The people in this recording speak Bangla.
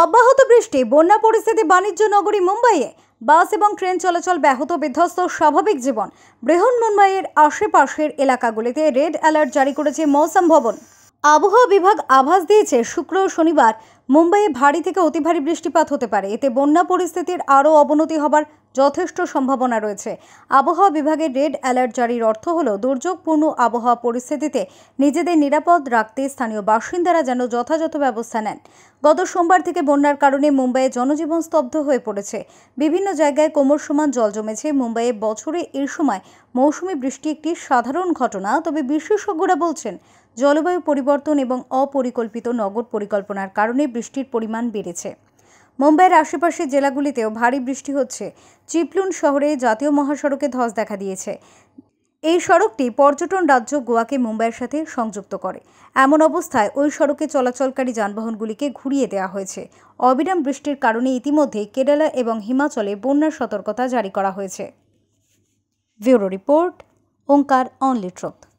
অব্যাহত বৃষ্টি বন্যা পরিস্থিতি বাণিজ্য নগরী মুম্বাইয়ে বাস এবং ট্রেন চলাচল ব্যাহত বিধ্বস্ত স্বাভাবিক জীবন বৃহন মুম্বাইয়ের আশেপাশের এলাকাগুলিতে রেড অ্যালার্ট জারি করেছে মৌসুম ভবন আবহাওয়া বিভাগ আভাস দিয়েছে শুক্র ও শনিবার মুম্বাইয়ে ভারী থেকে অতি ভারী বৃষ্টিপাত হতে পারে এতে বন্যা পরিস্থিতির আরও অবনতি হবার যথেষ্ট সম্ভাবনা রয়েছে আবহাওয়া বিভাগের রেড অ্যালার্ট জারির অর্থ হল দুর্যোগপূর্ণ আবহাওয়া পরিস্থিতিতে নিজেদের নিরাপদ রাখতে স্থানীয় বাসিন্দারা যেন যথাযথ ব্যবস্থা নেন গত সোমবার থেকে বন্যার কারণে মুম্বাইয়ে জনজীবন স্তব্ধ হয়ে পড়েছে বিভিন্ন জায়গায় কোমর সমান জল জমেছে মুম্বাইয়ে বছরে এর সময় মৌসুমি বৃষ্টি একটি সাধারণ ঘটনা তবে বিশেষজ্ঞরা বলছেন জলবায়ু পরিবর্তন এবং অপরিকল্পিত নগর পরিকল্পনার কারণে বৃষ্টির পরিমাণ বেড়েছে মুম্বাইয়ের আশেপাশের জেলাগুলিতেও ভারী বৃষ্টি হচ্ছে চিপলুন শহরে জাতীয় মহাসড়কে ধস দেখা দিয়েছে এই সড়কটি পর্যটন রাজ্য গোয়াকে মুম্বাইয়ের সাথে সংযুক্ত করে এমন অবস্থায় ওই সড়কে চলাচলকারী যানবাহনগুলিকে ঘুরিয়ে দেওয়া হয়েছে অবিরাম বৃষ্টির কারণে ইতিমধ্যে কেরালা এবং হিমাচলে বন্যার সতর্কতা জারি করা হয়েছে ব্যুরো রিপোর্ট ওঙ্কার অনলি